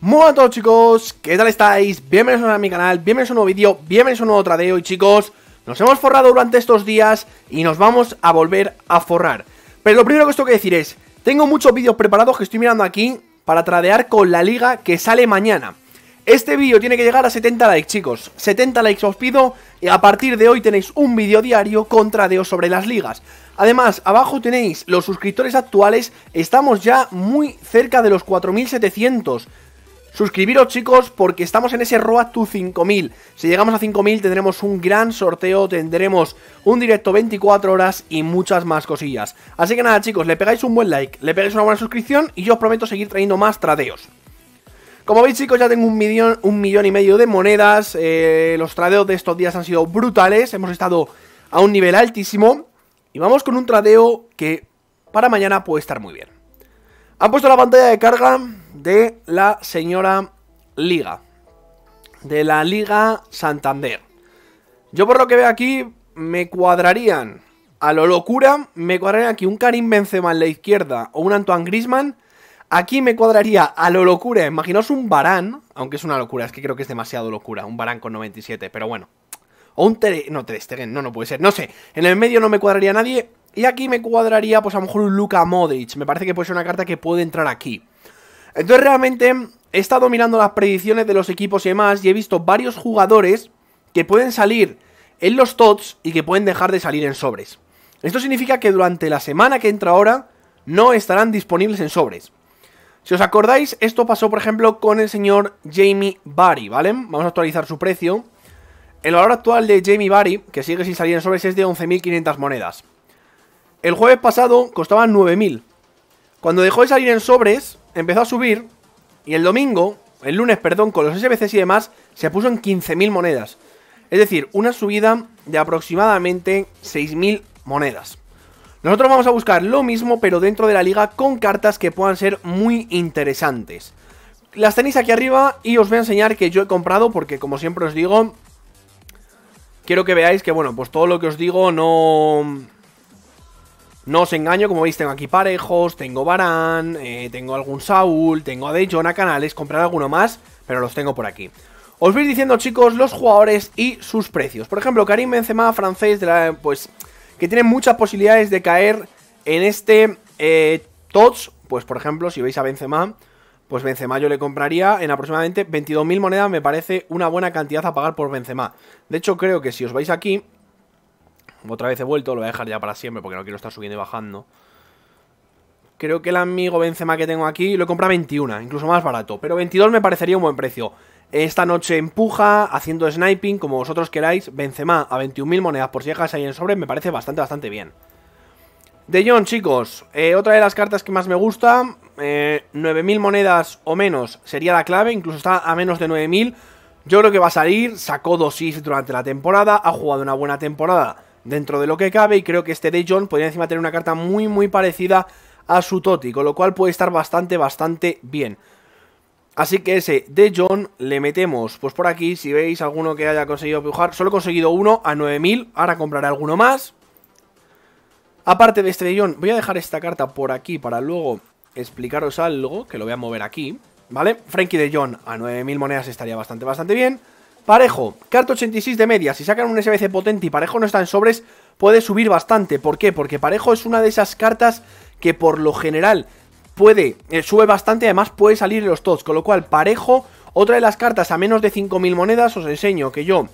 Muy a todos chicos, ¿qué tal estáis? Bienvenidos a mi canal, bienvenidos a un nuevo vídeo, bienvenidos a un nuevo tradeo y chicos, nos hemos forrado durante estos días y nos vamos a volver a forrar. Pero lo primero que os tengo que decir es, tengo muchos vídeos preparados que estoy mirando aquí para tradear con la liga que sale mañana. Este vídeo tiene que llegar a 70 likes chicos, 70 likes os pido y a partir de hoy tenéis un vídeo diario con tradeo sobre las ligas. Además, abajo tenéis los suscriptores actuales, estamos ya muy cerca de los 4700 Suscribiros chicos porque estamos en ese Road to 5000. Si llegamos a 5000 tendremos un gran sorteo, tendremos un directo 24 horas y muchas más cosillas. Así que nada chicos, le pegáis un buen like, le pegáis una buena suscripción y yo os prometo seguir trayendo más tradeos. Como veis chicos ya tengo un millón, y medio de monedas, eh, los tradeos de estos días han sido brutales, hemos estado a un nivel altísimo y vamos con un tradeo que para mañana puede estar muy bien. Han puesto la pantalla de carga de la señora Liga. De la Liga Santander. Yo por lo que veo aquí me cuadrarían a lo locura, me cuadrarían aquí un Karim Benzema en la izquierda o un Antoine Grisman. Aquí me cuadraría a lo locura, imaginaos un Barán, aunque es una locura, es que creo que es demasiado locura, un Barán con 97, pero bueno. O un Tere, no, no, no puede ser, no sé. En el medio no me cuadraría nadie y aquí me cuadraría pues a lo mejor un Luka Modric, me parece que puede ser una carta que puede entrar aquí. Entonces realmente he estado mirando las predicciones de los equipos y demás y he visto varios jugadores que pueden salir en los tots y que pueden dejar de salir en sobres. Esto significa que durante la semana que entra ahora no estarán disponibles en sobres. Si os acordáis, esto pasó por ejemplo con el señor Jamie Barry, ¿vale? Vamos a actualizar su precio. El valor actual de Jamie Barry, que sigue sin salir en sobres, es de 11.500 monedas. El jueves pasado costaba 9.000. Cuando dejó de salir en sobres, empezó a subir y el domingo, el lunes, perdón, con los SBCs y demás, se puso en 15.000 monedas. Es decir, una subida de aproximadamente 6.000 monedas. Nosotros vamos a buscar lo mismo, pero dentro de la liga con cartas que puedan ser muy interesantes. Las tenéis aquí arriba y os voy a enseñar que yo he comprado, porque como siempre os digo, quiero que veáis que, bueno, pues todo lo que os digo no no os engaño, como veis tengo aquí parejos, tengo Barán, eh, tengo algún Saúl, tengo a De Canales, comprar alguno más, pero los tengo por aquí. Os voy diciendo, chicos, los jugadores y sus precios. Por ejemplo, Karim Benzema, francés, de la, pues que tiene muchas posibilidades de caer en este eh, Tots. Pues, por ejemplo, si veis a Benzema, pues Benzema yo le compraría en aproximadamente 22.000 monedas. Me parece una buena cantidad a pagar por Benzema. De hecho, creo que si os vais aquí, otra vez he vuelto, lo voy a dejar ya para siempre porque no quiero estar subiendo y bajando. Creo que el amigo Benzema que tengo aquí lo compra 21, incluso más barato. Pero 22 me parecería un buen precio. Esta noche empuja, haciendo sniping, como vosotros queráis. Benzema a 21.000 monedas por si dejas ahí en sobre me parece bastante, bastante bien. De John, chicos, eh, otra de las cartas que más me gusta, 9.000 eh, monedas o menos sería la clave, incluso está a menos de 9.000. Yo creo que va a salir, sacó dos dosis durante la temporada, ha jugado una buena temporada dentro de lo que cabe y creo que este John podría encima tener una carta muy muy parecida a su Toti, con lo cual puede estar bastante bastante bien. Así que ese de John le metemos, pues por aquí, si veis alguno que haya conseguido pujar, solo he conseguido uno a 9000, ahora compraré alguno más. Aparte de este John, voy a dejar esta carta por aquí para luego explicaros algo, que lo voy a mover aquí, ¿vale? Frankie John a 9000 monedas estaría bastante bastante bien. Parejo, carta 86 de media, si sacan un SBC potente y Parejo no está en sobres, puede subir bastante. ¿Por qué? Porque Parejo es una de esas cartas que por lo general puede, eh, sube bastante, además puede salir los tots, con lo cual Parejo, otra de las cartas a menos de 5.000 monedas, os enseño que yo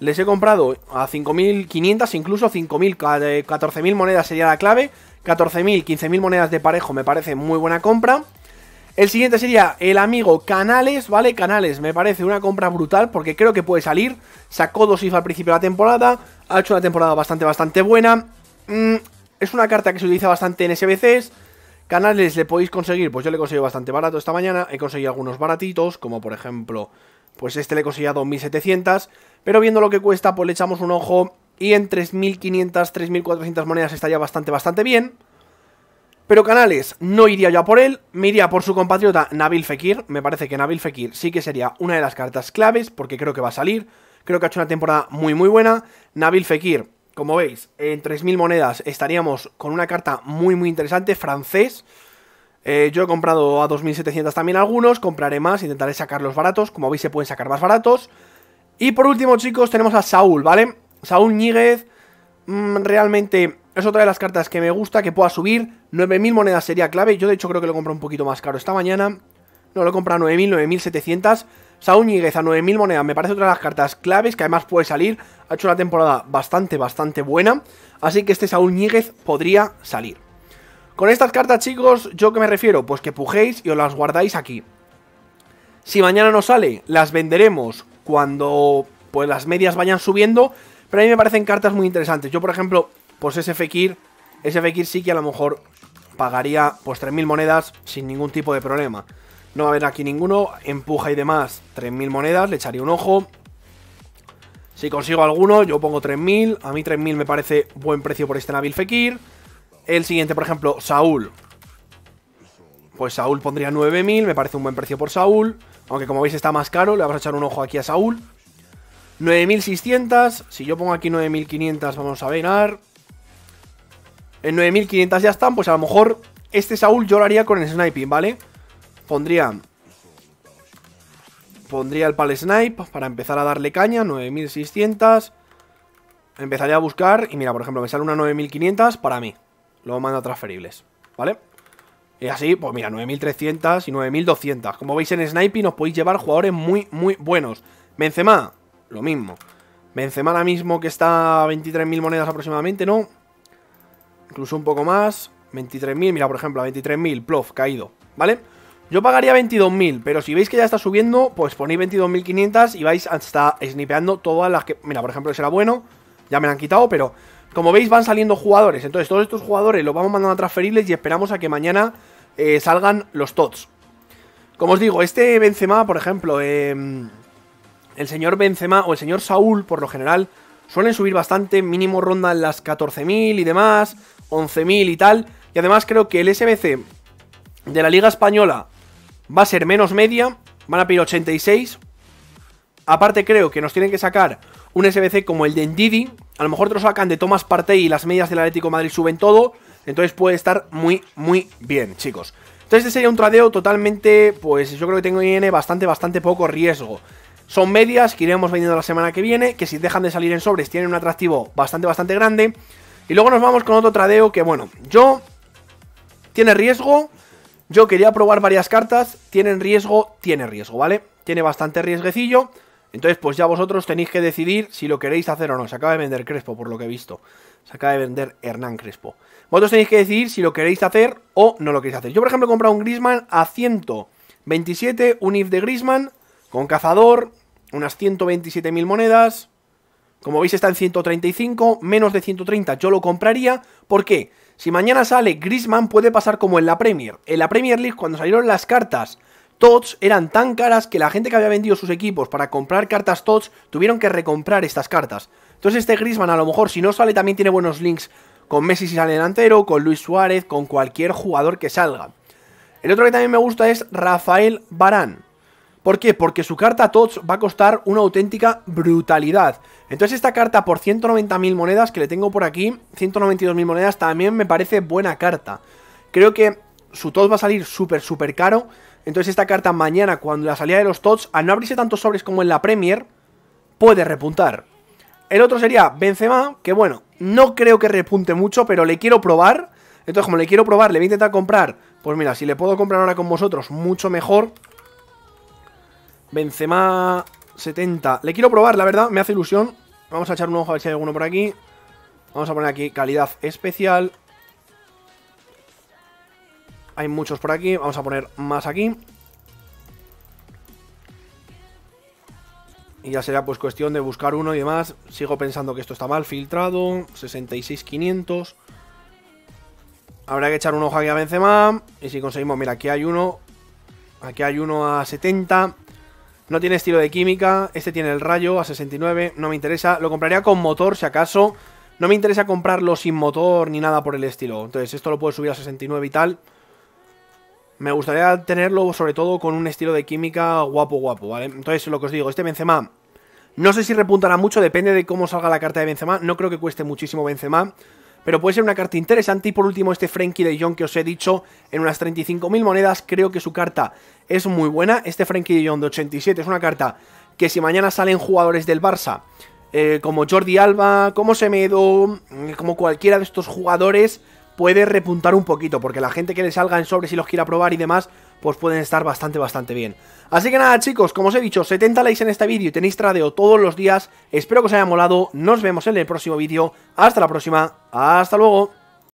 les he comprado a 5.500, incluso 5.000, 14.000 eh, monedas sería la clave, 14.000, 15.000 monedas de Parejo me parece muy buena compra. El siguiente sería el amigo Canales, ¿vale? Canales me parece una compra brutal porque creo que puede salir. Sacó dos IF al principio de la temporada, ha hecho una temporada bastante, bastante buena. Mm, es una carta que se utiliza bastante en SBCs. Canales le podéis conseguir, pues yo le he conseguido bastante barato esta mañana. He conseguido algunos baratitos, como por ejemplo, pues este le he conseguido a 2700. Pero viendo lo que cuesta, pues le echamos un ojo y en 3500, 3400 monedas estaría bastante, bastante bien. Pero Canales no iría yo a por él, me iría por su compatriota Nabil Fekir. Me parece que Nabil Fekir sí que sería una de las cartas claves porque creo que va a salir. Creo que ha hecho una temporada muy muy buena. Nabil Fekir, como veis, en 3.000 monedas estaríamos con una carta muy muy interesante, francés. Eh, yo he comprado a 2.700 también algunos, compraré más, intentaré sacar los baratos. Como veis se pueden sacar más baratos. Y por último chicos tenemos a Saúl, ¿vale? Saúl Ñíguez, mm, realmente es otra de las cartas que me gusta, que pueda subir. 9.000 monedas sería clave. Yo, de hecho, creo que lo compro un poquito más caro esta mañana. No, lo he comprado a 9.000, 9.700. Saúl Ñiguez a 9.000 monedas me parece otra de las cartas claves, que además puede salir. Ha hecho una temporada bastante, bastante buena. Así que este Saúl Ñiguez podría salir. Con estas cartas, chicos, ¿yo qué me refiero? Pues que pujéis y os las guardáis aquí. Si mañana no sale, las venderemos cuando pues las medias vayan subiendo. Pero a mí me parecen cartas muy interesantes. Yo, por ejemplo, pues ese Fekir, ese Fekir sí que a lo mejor pagaría pues 3.000 monedas sin ningún tipo de problema. No va a haber aquí ninguno, empuja y demás 3.000 monedas, le echaría un ojo. Si consigo alguno, yo pongo 3.000, a mí 3.000 me parece buen precio por este Nabil Fekir. El siguiente, por ejemplo, Saúl. Pues Saúl pondría 9.000, me parece un buen precio por Saúl. Aunque como veis está más caro, le vamos a echar un ojo aquí a Saúl. 9.600, si yo pongo aquí 9.500 vamos a venar en 9500 ya están, pues a lo mejor este Saúl yo lo haría con el sniping, ¿vale? Pondría... Pondría el pal snipe para empezar a darle caña, 9600. Empezaría a buscar y mira, por ejemplo, me sale una 9500 para mí. lo mando a transferibles, ¿vale? Y así, pues mira, 9300 y 9200. Como veis en sniping os podéis llevar jugadores muy, muy buenos. Benzema, lo mismo. Benzema ahora mismo que está a 23.000 monedas aproximadamente, ¿no? incluso un poco más. 23.000, mira, por ejemplo, a 23.000, plof, caído, ¿vale? Yo pagaría 22.000, pero si veis que ya está subiendo, pues ponéis 22.500 y vais hasta snipeando todas las que... Mira, por ejemplo, era bueno, ya me la han quitado, pero como veis van saliendo jugadores. Entonces todos estos jugadores los vamos mandando a transferirles... y esperamos a que mañana eh, salgan los TOTS. Como os digo, este Benzema, por ejemplo, em, el señor Benzema o el señor Saúl, por lo general, suelen subir bastante, mínimo en las 14.000 y demás... 11.000 y tal. Y además creo que el SBC de la Liga Española va a ser menos media, van a pedir 86. Aparte creo que nos tienen que sacar un SBC como el de Ndidi. A lo mejor te lo sacan de Thomas Partey y las medias del Atlético Madrid suben todo. Entonces puede estar muy, muy bien, chicos. Entonces este sería un tradeo totalmente, pues yo creo que tengo IN bastante, bastante poco riesgo. Son medias que iremos vendiendo la semana que viene, que si dejan de salir en sobres tienen un atractivo bastante, bastante grande. Y luego nos vamos con otro tradeo que, bueno, yo... Tiene riesgo. Yo quería probar varias cartas. Tienen riesgo, tiene riesgo, ¿vale? Tiene bastante riesguecillo. Entonces, pues ya vosotros tenéis que decidir si lo queréis hacer o no. Se acaba de vender Crespo, por lo que he visto. Se acaba de vender Hernán Crespo. Vosotros tenéis que decidir si lo queréis hacer o no lo queréis hacer. Yo, por ejemplo, he comprado un Grisman a 127, un IF de Grisman, con cazador, unas 127.000 monedas. Como veis está en 135, menos de 130 yo lo compraría. ¿Por qué? Si mañana sale Griezmann puede pasar como en la Premier. En la Premier League cuando salieron las cartas TOTS eran tan caras que la gente que había vendido sus equipos para comprar cartas TOTS tuvieron que recomprar estas cartas. Entonces este Griezmann a lo mejor si no sale también tiene buenos links con Messi si sale delantero, con Luis Suárez, con cualquier jugador que salga. El otro que también me gusta es Rafael Barán. ¿Por qué? Porque su carta TOTS va a costar una auténtica brutalidad. Entonces esta carta por 190.000 monedas, que le tengo por aquí, 192.000 monedas, también me parece buena carta. Creo que su TOTS va a salir súper, súper caro. Entonces esta carta mañana, cuando la salida de los TOTS, al no abrirse tantos sobres como en la Premier, puede repuntar. El otro sería Benzema, que bueno, no creo que repunte mucho, pero le quiero probar. Entonces, como le quiero probar, le voy a intentar comprar. Pues mira, si le puedo comprar ahora con vosotros, mucho mejor. Benzema 70. Le quiero probar, la verdad, me hace ilusión. Vamos a echar un ojo a ver si hay alguno por aquí. Vamos a poner aquí calidad especial. Hay muchos por aquí. Vamos a poner más aquí. Y ya será pues cuestión de buscar uno y demás. Sigo pensando que esto está mal filtrado. 66.500. Habrá que echar un ojo aquí a Benzema. Y si conseguimos... Mira, aquí hay uno. Aquí hay uno a 70. No tiene estilo de química. Este tiene el rayo a 69. No me interesa. Lo compraría con motor, si acaso. No me interesa comprarlo sin motor ni nada por el estilo. Entonces, esto lo puedo subir a 69 y tal. Me gustaría tenerlo, sobre todo, con un estilo de química guapo, guapo, ¿vale? Entonces, lo que os digo, este Benzema... No sé si repuntará mucho, depende de cómo salga la carta de Benzema. No creo que cueste muchísimo Benzema pero puede ser una carta interesante. Y por último, este Frenkie de John que os he dicho, en unas 35.000 monedas, creo que su carta es muy buena. Este Frenkie de John de 87 es una carta que si mañana salen jugadores del Barça, eh, como Jordi Alba, como Semedo, mm, como cualquiera de estos jugadores, puede repuntar un poquito, porque la gente que le salga en sobre si los quiera probar y demás, pues pueden estar bastante, bastante bien. Así que nada chicos, como os he dicho, 70 likes en este vídeo y tenéis tradeo todos los días. Espero que os haya molado, nos vemos en el próximo vídeo. Hasta la próxima, hasta luego.